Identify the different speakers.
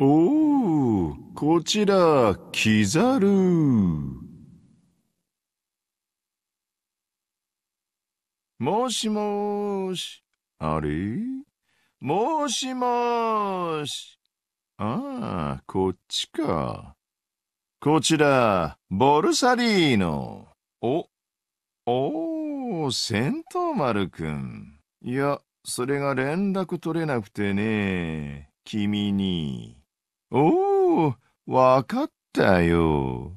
Speaker 1: おお、こちら、キザル。
Speaker 2: もしもし。あれもしもし。ああ、こっちか。こち
Speaker 3: ら、ボルサリーノ。お、おお、戦闘丸くん。いや、それが連絡取れなくてね、君に。おお、わかっ
Speaker 4: たよ。